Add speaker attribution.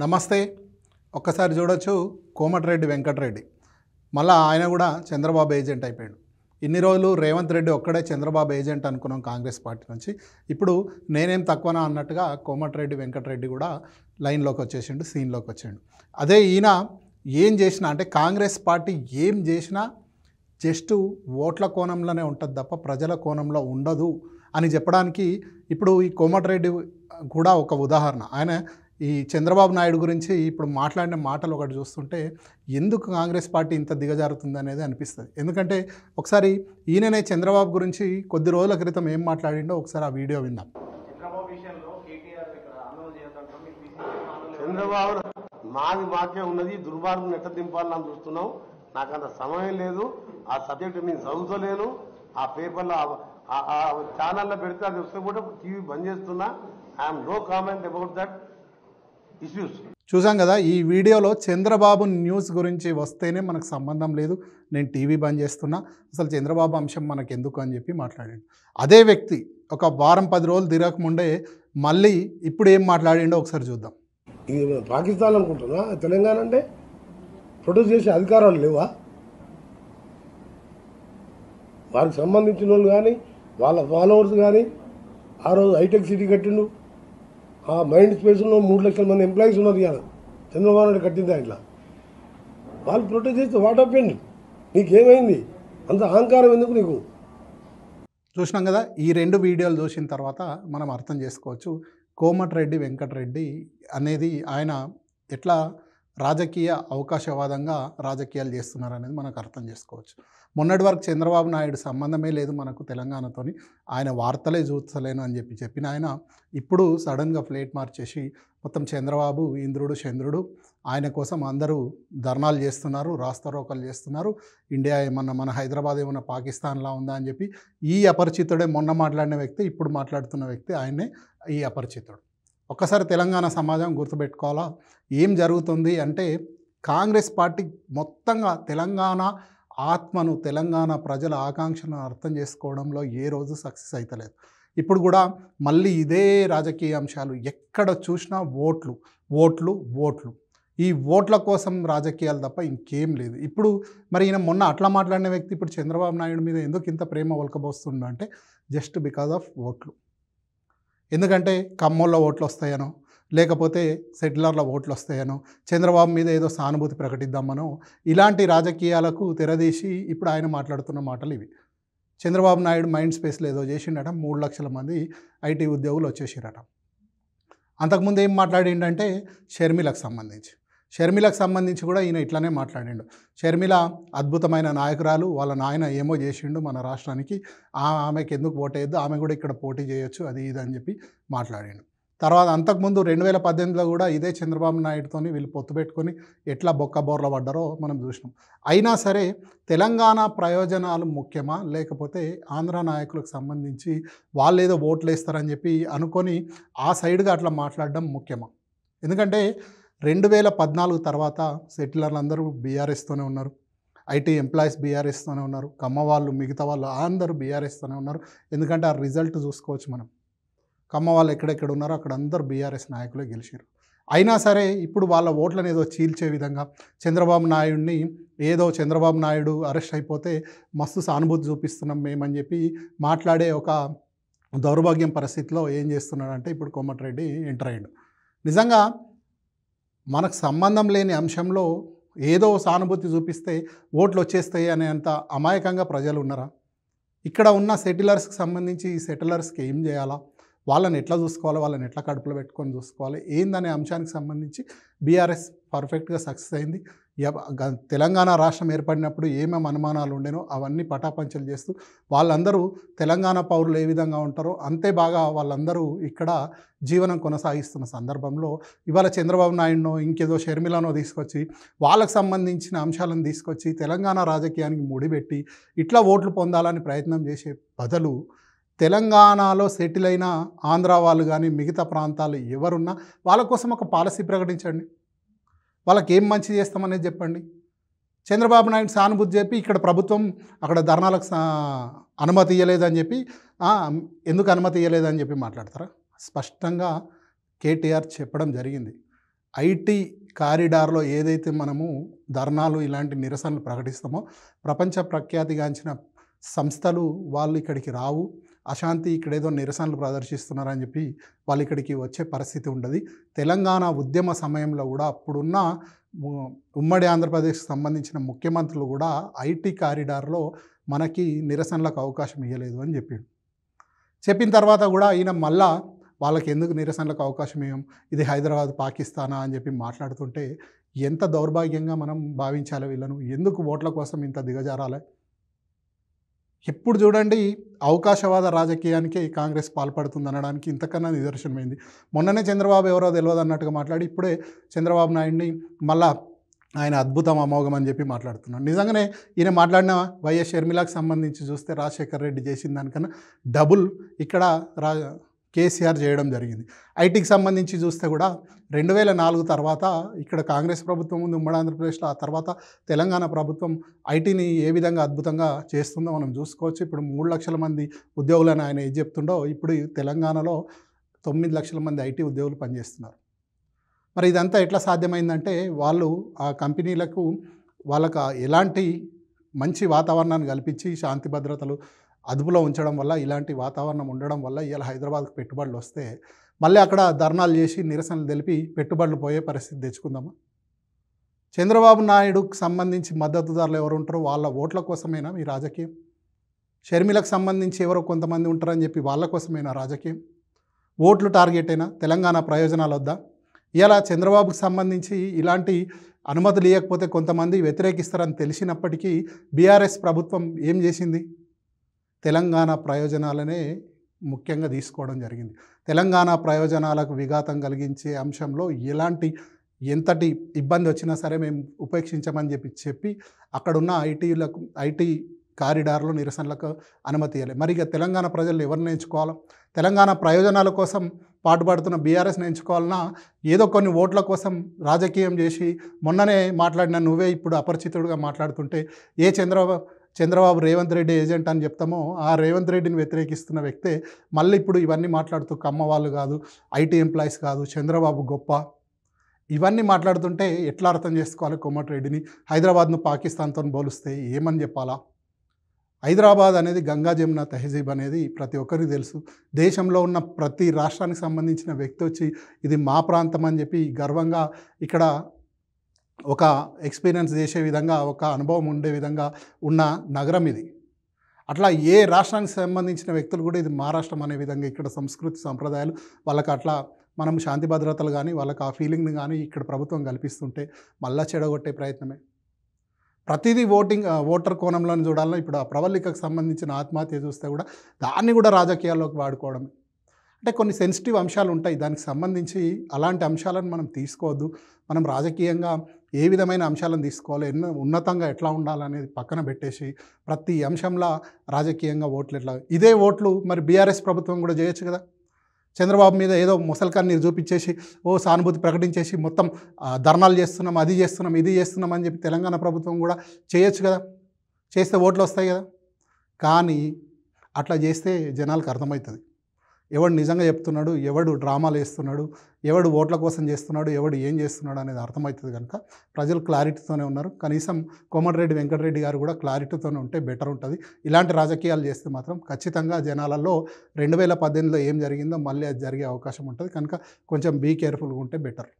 Speaker 1: నమస్తే ఒక్కసారి చూడొచ్చు కోమటిరెడ్డి వెంకటరెడ్డి మళ్ళీ ఆయన కూడా చంద్రబాబు ఏజెంట్ అయిపోయాడు ఇన్ని రోజులు రేవంత్ రెడ్డి ఒక్కడే చంద్రబాబు ఏజెంట్ అనుకున్నాం కాంగ్రెస్ పార్టీ నుంచి ఇప్పుడు నేనేం తక్కువనా అన్నట్టుగా కోమటిరెడ్డి వెంకటరెడ్డి కూడా లైన్లోకి వచ్చేసిండు సీన్లోకి వచ్చాడు అదే ఈయన ఏం చేసినా అంటే కాంగ్రెస్ పార్టీ ఏం చేసినా జస్ట్ ఓట్ల కోణంలోనే ఉంటుంది తప్ప ప్రజల కోణంలో ఉండదు అని చెప్పడానికి ఇప్పుడు ఈ కోమటిరెడ్డి కూడా ఒక ఉదాహరణ ఆయన ఈ చంద్రబాబు నాయుడు గురించి ఇప్పుడు మాట్లాడిన మాటలు ఒకటి చూస్తుంటే ఎందుకు కాంగ్రెస్ పార్టీ ఇంత దిగజారుతుంది అనేది అనిపిస్తుంది ఎందుకంటే ఒకసారి ఈయననే చంద్రబాబు గురించి కొద్ది రోజుల క్రితం ఏం మాట్లాడిండో ఒకసారి ఆ వీడియో విందాం చంద్రబాబు మాది మాకే ఉన్నది దుర్మార్గం ఎట్ట దింపాలని చూస్తున్నాం నాకు అంత సమయం లేదు ఆ సబ్జెక్ట్ నేను చదువుతలేను ఆ పేపర్లో ఛానల్లో పెడితే అది వస్తే కూడా టీవీ బంద్ చేస్తున్నా I'm no comment about that issues చూసాం కదా ఈ వీడియోలో చంద్రబాబు న్యూస్ గురించి వస్తేనే మనకు సంబంధం లేదు నేను టీవీ బంద్ చేస్తున్నా అసలు చంద్రబాబు అంశం మనకు ఎందుకు అని చెప్పి మాట్లాడాడు అదే వ్యక్తి ఒక వారం పది రోజులు తిరగకముండే మళ్ళీ ఇప్పుడు ఏం మాట్లాడిండో ఒకసారి చూద్దాం ఇది పాకిస్తాన్ అనుకుంటున్నా తెలంగాణ అంటే ప్రొడ్యూస్ చేసే అధికారాలు లేవా వారికి సంబంధించిన వాళ్ళు కానీ వాళ్ళ ఫాలోవర్స్ కానీ ఆ రోజు హైటెక్ సిటీ కట్టిండు ఆ మైండ్ స్పేస్లో మూడు లక్షల మంది ఎంప్లాయీస్ ఉన్నారు ఇవాళ చంద్రబాబు నాయుడు కట్టింది ఇట్లా వాళ్ళు ప్రొటెస్ట్ చేస్తే వాట్ అప్పెండ్ నీకేమైంది అంత అహంకారం ఎందుకు నీకు చూసినాం కదా ఈ రెండు వీడియోలు చూసిన తర్వాత మనం అర్థం చేసుకోవచ్చు కోమటిరెడ్డి వెంకటరెడ్డి అనేది ఆయన ఎట్లా రాజకీయ అవకాశవాదంగా రాజకీయాలు చేస్తున్నారనేది మనకు అర్థం చేసుకోవచ్చు మొన్నటి వరకు చంద్రబాబు నాయుడు సంబంధమే లేదు మనకు తెలంగాణతోని ఆయన వార్తలే చూస్తలేను అని చెప్పి చెప్పిన ఆయన ఇప్పుడు సడన్గా ఫ్లేట్ మార్చేసి మొత్తం చంద్రబాబు ఇంద్రుడు చంద్రుడు ఆయన కోసం అందరూ ధర్నాలు చేస్తున్నారు రాస్తారోకలు చేస్తున్నారు ఇండియా ఏమన్నా మన హైదరాబాద్ ఏమన్నా పాకిస్తాన్లా ఉందా అని చెప్పి ఈ అపరిచితుడే మొన్న మాట్లాడిన వ్యక్తి ఇప్పుడు మాట్లాడుతున్న వ్యక్తి ఆయనే ఈ అపరిచితుడు ఒక్కసారి తెలంగాణ సమాజం గుర్తుపెట్టుకోవాలా ఏం జరుగుతుంది అంటే కాంగ్రెస్ పార్టీ మొత్తంగా తెలంగాణ ఆత్మను తెలంగాణ ప్రజల ఆకాంక్షను అర్థం చేసుకోవడంలో ఏ రోజు సక్సెస్ అవుతలేదు ఇప్పుడు కూడా మళ్ళీ ఇదే రాజకీయ అంశాలు ఎక్కడ చూసినా ఓట్లు ఓట్లు ఓట్లు ఈ ఓట్ల కోసం రాజకీయాలు తప్ప ఇంకేం లేదు ఇప్పుడు మరి ఈయన మొన్న అట్లా మాట్లాడిన వ్యక్తి ఇప్పుడు చంద్రబాబు నాయుడు మీద ఎందుకు ఇంత ప్రేమ ఒలకబోస్తుండ జస్ట్ బికాజ్ ఆఫ్ ఓట్లు ఎందుకంటే ఖమ్మంలో ఓట్లు వస్తాయనో లేకపోతే సెటిలర్ల ఓట్లు వస్తాయనో చంద్రబాబు మీద ఏదో సానుభూతి ప్రకటిద్దామనో ఇలాంటి రాజకీయాలకు తెరదీసి ఇప్పుడు ఆయన మాట్లాడుతున్న మాటలు ఇవి చంద్రబాబు నాయుడు మైండ్ స్పేస్లో ఏదో చేసిండట మూడు లక్షల మంది ఐటీ ఉద్యోగులు వచ్చేసిరట అంతకుముందు ఏం మాట్లాడిండంటే షర్మిలకు సంబంధించి షర్మిలకు సంబంధించి కూడా ఈయన ఇట్లానే మాట్లాడిండు షర్మిల అద్భుతమైన నాయకురాలు వాళ్ళ నాయన ఏమో చేసిండు మన రాష్ట్రానికి ఆమెకి ఎందుకు పోటేయద్దు ఆమె కూడా ఇక్కడ పోటీ చేయొచ్చు అది ఇది అని చెప్పి మాట్లాడిండు తర్వాత అంతకుముందు రెండు వేల పద్దెనిమిదిలో కూడా ఇదే చంద్రబాబు నాయుడుతోని వీళ్ళు పొత్తు పెట్టుకొని ఎట్లా బొక్క బోర్ల పడ్డారో మనం చూసినాం అయినా సరే తెలంగాణ ప్రయోజనాలు ముఖ్యమా లేకపోతే ఆంధ్ర నాయకులకు సంబంధించి వాళ్ళు ఏదో ఓట్లు వేస్తారని చెప్పి అనుకొని ఆ సైడ్గా అట్లా మాట్లాడడం ముఖ్యమా ఎందుకంటే రెండు వేల పద్నాలుగు తర్వాత సెటిలర్లు అందరూ బీఆర్ఎస్తోనే ఉన్నారు ఐటీ ఎంప్లాయీస్ బీఆర్ఎస్తోనే ఉన్నారు కమ్మ వాళ్ళు మిగతా వాళ్ళు అందరూ బీఆర్ఎస్తోనే ఉన్నారు ఎందుకంటే ఆ రిజల్ట్ చూసుకోవచ్చు మనం కమ్మ వాళ్ళు ఎక్కడెక్కడ ఉన్నారో అక్కడ అందరూ బీఆర్ఎస్ నాయకులే గెలిచారు అయినా సరే ఇప్పుడు వాళ్ళ ఓట్లను ఏదో చీల్చే విధంగా చంద్రబాబు నాయుడిని ఏదో చంద్రబాబు నాయుడు అరెస్ట్ అయిపోతే మస్తు సానుభూతి చూపిస్తున్నాం మేమని చెప్పి మాట్లాడే ఒక దౌర్భాగ్యం పరిస్థితిలో ఏం చేస్తున్నాడంటే ఇప్పుడు కోమటిరెడ్డి ఎంటర్ అయ్యాడు నిజంగా మనకు సంబంధం లేని అంశంలో ఏదో సానుభూతి చూపిస్తే ఓట్లు వచ్చేస్తాయి అనేంత అమాయకంగా ప్రజలు ఉన్నారా ఇక్కడ ఉన్న సెటిలర్స్కి సంబంధించి ఈ సెటిలర్స్కి ఏం చేయాలా వాళ్ళని ఎట్లా చూసుకోవాలి వాళ్ళని ఎట్లా కడుపులో పెట్టుకొని చూసుకోవాలి ఏందనే అంశానికి సంబంధించి బీఆర్ఎస్ పర్ఫెక్ట్గా సక్సెస్ అయింది తెలంగాణ రాష్ట్రం ఏర్పడినప్పుడు ఏమేమి అనుమానాలు ఉండేనో అవన్నీ పటాపంచలు చేస్తూ వాళ్ళందరూ తెలంగాణ పౌరులు ఏ విధంగా ఉంటారో అంతే బాగా వాళ్ళందరూ ఇక్కడ జీవనం కొనసాగిస్తున్న సందర్భంలో ఇవాళ చంద్రబాబు నాయుడునో ఇంకేదో షర్మిలానో తీసుకొచ్చి వాళ్ళకు సంబంధించిన అంశాలను తీసుకొచ్చి తెలంగాణ రాజకీయానికి ముడిపెట్టి ఇట్లా ఓట్లు పొందాలని ప్రయత్నం చేసే బదులు తెలంగాణలో సెటిల్ అయిన ఆంధ్ర వాళ్ళు కానీ మిగతా ప్రాంతాలు ఎవరున్నా వాళ్ళ కోసం ఒక పాలసీ ప్రకటించండి వాళ్ళకి ఏం మంచి చేస్తామనేది చెప్పండి చంద్రబాబు నాయుడు సానుభూతి చెప్పి ఇక్కడ ప్రభుత్వం అక్కడ ధర్నాలకు అనుమతి ఇవ్వలేదని చెప్పి ఎందుకు అనుమతి ఇవ్వలేదని చెప్పి మాట్లాడతారా స్పష్టంగా కేటీఆర్ చెప్పడం జరిగింది ఐటీ కారిడార్లో ఏదైతే మనము ధర్నాలు ఇలాంటి నిరసనలు ప్రకటిస్తామో ప్రపంచ ప్రఖ్యాతిగాంచిన సంస్థలు వాళ్ళు ఇక్కడికి రావు అశాంతి ఇక్కడేదో నిరసనలు ప్రదర్శిస్తున్నారని చెప్పి వాళ్ళు ఇక్కడికి వచ్చే పరిస్థితి ఉండదు తెలంగాణ ఉద్యమ సమయంలో కూడా అప్పుడున్న ఉమ్మడి ఆంధ్రప్రదేశ్కి సంబంధించిన ముఖ్యమంత్రులు కూడా ఐటీ కారిడార్లో మనకి నిరసనలకు అవకాశం ఇవ్వలేదు అని చెప్పిండు చెప్పిన తర్వాత కూడా ఈయన మళ్ళా వాళ్ళకి ఎందుకు నిరసనలకు అవకాశం ఇవ్వం ఇది హైదరాబాద్ పాకిస్తానా అని చెప్పి మాట్లాడుతుంటే ఎంత దౌర్భాగ్యంగా మనం భావించాలి వీళ్ళను ఎందుకు ఓట్ల కోసం ఇంత దిగజారాలి ఇప్పుడు చూడండి అవకాశవాద రాజకీయానికి కాంగ్రెస్ పాల్పడుతుంది అనడానికి ఇంతకన్నా నిదర్శనమైంది మొన్ననే చంద్రబాబు ఎవరో తెలియదు అన్నట్టుగా మాట్లాడి ఇప్పుడే చంద్రబాబు నాయుడిని మళ్ళా ఆయన అద్భుతం అమోఘం అని చెప్పి మాట్లాడుతున్నాడు నిజంగానే ఈయన మాట్లాడిన వైఎస్ షర్మిలాకు సంబంధించి చూస్తే రాజశేఖర్ రెడ్డి చేసిన దానికన్నా డబుల్ ఇక్కడ రా కేసీఆర్ చేయడం జరిగింది ఐటీకి సంబంధించి చూస్తే కూడా రెండు వేల నాలుగు తర్వాత ఇక్కడ కాంగ్రెస్ ప్రభుత్వం ఉంది ఉమ్మడి ఆంధ్రప్రదేశ్లో ఆ తర్వాత తెలంగాణ ప్రభుత్వం ఐటీని ఏ విధంగా అద్భుతంగా చేస్తుందో మనం చూసుకోవచ్చు ఇప్పుడు మూడు లక్షల మంది ఉద్యోగులను ఆయన ఏది చెప్తుండో ఇప్పుడు తెలంగాణలో తొమ్మిది లక్షల మంది ఐటీ ఉద్యోగులు పనిచేస్తున్నారు మరి ఇదంతా ఎట్లా సాధ్యమైందంటే వాళ్ళు ఆ కంపెనీలకు వాళ్ళకు ఎలాంటి మంచి వాతావరణాన్ని కల్పించి శాంతి భద్రతలు అదుపులో ఉంచడం వల్ల ఇలాంటి వాతావరణం ఉండడం వల్ల ఇలా హైదరాబాద్కు పెట్టుబడులు వస్తే మళ్ళీ అక్కడ ధర్నాలు చేసి నిరసనలు తెలిపి పెట్టుబడులు పోయే పరిస్థితి తెచ్చుకుందామా చంద్రబాబు నాయుడుకు సంబంధించి మద్దతుదారులు ఎవరు ఉంటారో వాళ్ళ ఓట్ల కోసమేనా మీ రాజకీయం షర్మిలకు సంబంధించి ఎవరో కొంతమంది ఉంటారని చెప్పి వాళ్ళ కోసమేనా రాజకీయం ఓట్లు టార్గెట్ అయినా తెలంగాణ ప్రయోజనాలు వద్దా ఇలా చంద్రబాబుకు సంబంధించి ఇలాంటి అనుమతులు ఇవ్వకపోతే కొంతమంది వ్యతిరేకిస్తారని తెలిసినప్పటికీ బీఆర్ఎస్ ప్రభుత్వం ఏం చేసింది తెలంగాణ ప్రయోజనాలనే ముఖ్యంగా తీసుకోవడం జరిగింది తెలంగాణ ప్రయోజనాలకు విఘాతం కలిగించే అంశంలో ఎలాంటి ఎంతటి ఇబ్బంది వచ్చినా సరే మేము ఉపేక్షించమని చెప్పి చెప్పి అక్కడున్న ఐటీలకు ఐటీ కారిడార్లో నిరసనలకు అనుమతి ఇవ్వాలి మరి ఇక తెలంగాణ ప్రజలు ఎవరిని ఎంచుకోవాలో తెలంగాణ ప్రయోజనాల కోసం పాటుపడుతున్న బీఆర్ఎస్ని ఎంచుకోవాలన్నా ఏదో కొన్ని ఓట్ల కోసం రాజకీయం చేసి మొన్ననే మాట్లాడిన నువ్వే ఇప్పుడు అపరిచితుడిగా మాట్లాడుతుంటే ఏ చంద్రబాబు చంద్రబాబు రేవంత్ రెడ్డి ఏజెంట్ అని చెప్తామో ఆ రేవంత్ రెడ్డిని వ్యతిరేకిస్తున్న వ్యక్తే మళ్ళీ ఇప్పుడు ఇవన్నీ మాట్లాడుతూ కమ్మ వాళ్ళు కాదు ఐటీ ఎంప్లాయీస్ కాదు చంద్రబాబు గొప్ప ఇవన్నీ మాట్లాడుతుంటే ఎట్లా అర్థం చేసుకోవాలి కోమటిరెడ్డిని హైదరాబాద్ను పాకిస్తాన్తో పోలిస్తే ఏమని చెప్పాలా హైదరాబాద్ అనేది గంగా జమున తెహజీబ్ అనేది ప్రతి ఒక్కరికి తెలుసు దేశంలో ఉన్న ప్రతి రాష్ట్రానికి సంబంధించిన వ్యక్తి వచ్చి ఇది మా ప్రాంతం అని చెప్పి గర్వంగా ఇక్కడ ఒక ఎక్స్పీరియన్స్ చేసే విధంగా ఒక అనుభవం ఉండే విధంగా ఉన్న నగరం ఇది అట్లా ఏ రాష్ట్రానికి సంబంధించిన వ్యక్తులు కూడా ఇది మహారాష్ట్రం అనే విధంగా ఇక్కడ సంస్కృతి సంప్రదాయాలు వాళ్ళకి అట్లా మనం శాంతి భద్రతలు కానీ వాళ్ళకి ఆ ఫీలింగ్ని కానీ ఇక్కడ ప్రభుత్వం కల్పిస్తుంటే మళ్ళా చెడగొట్టే ప్రయత్నమే ప్రతిదీ ఓటింగ్ ఓటర్ కోణంలో చూడాలన్నా ఇప్పుడు ఆ ప్రవల్లికకు సంబంధించిన ఆత్మహత్య చూస్తే కూడా దాన్ని కూడా రాజకీయాల్లోకి వాడుకోవడమే అంటే కొన్ని సెన్సిటివ్ అంశాలు ఉంటాయి దానికి సంబంధించి అలాంటి అంశాలను మనం తీసుకోవద్దు మనం రాజకీయంగా ఏ విధమైన అంశాలను తీసుకోవాలి ఎన్నో ఉన్నతంగా ఎట్లా ఉండాలనేది పక్కన పెట్టేసి ప్రతి అంశంలో రాజకీయంగా ఓట్లు ఎట్లా ఇదే ఓట్లు మరి బీఆర్ఎస్ ప్రభుత్వం కూడా చేయొచ్చు కదా చంద్రబాబు మీద ఏదో ముసలికాన్ని చూపించేసి ఓ సానుభూతి ప్రకటించేసి మొత్తం ధర్నాలు చేస్తున్నాం అది చేస్తున్నాం ఇది చేస్తున్నాం అని చెప్పి తెలంగాణ ప్రభుత్వం కూడా చేయొచ్చు కదా చేస్తే ఓట్లు వస్తాయి కదా కానీ అట్లా చేస్తే జనాలకు అర్థమవుతుంది ఎవడు నిజంగా చెప్తున్నాడు ఎవడు డ్రామాలు వేస్తున్నాడు ఎవడు ఓట్ల కోసం చేస్తున్నాడు ఎవడు ఏం చేస్తున్నాడు అనేది అర్థమవుతుంది కనుక ప్రజలు క్లారిటీతోనే ఉన్నారు కనీసం కోమటిరెడ్డి వెంకటరెడ్డి గారు కూడా క్లారిటీతోనే ఉంటే బెటర్ ఉంటుంది ఇలాంటి రాజకీయాలు చేస్తే మాత్రం ఖచ్చితంగా జనాలలో రెండు వేల పద్దెనిమిదిలో ఏం జరిగిందో మళ్ళీ అది జరిగే అవకాశం ఉంటుంది కనుక కొంచెం బీ కేర్ఫుల్గా ఉంటే బెటర్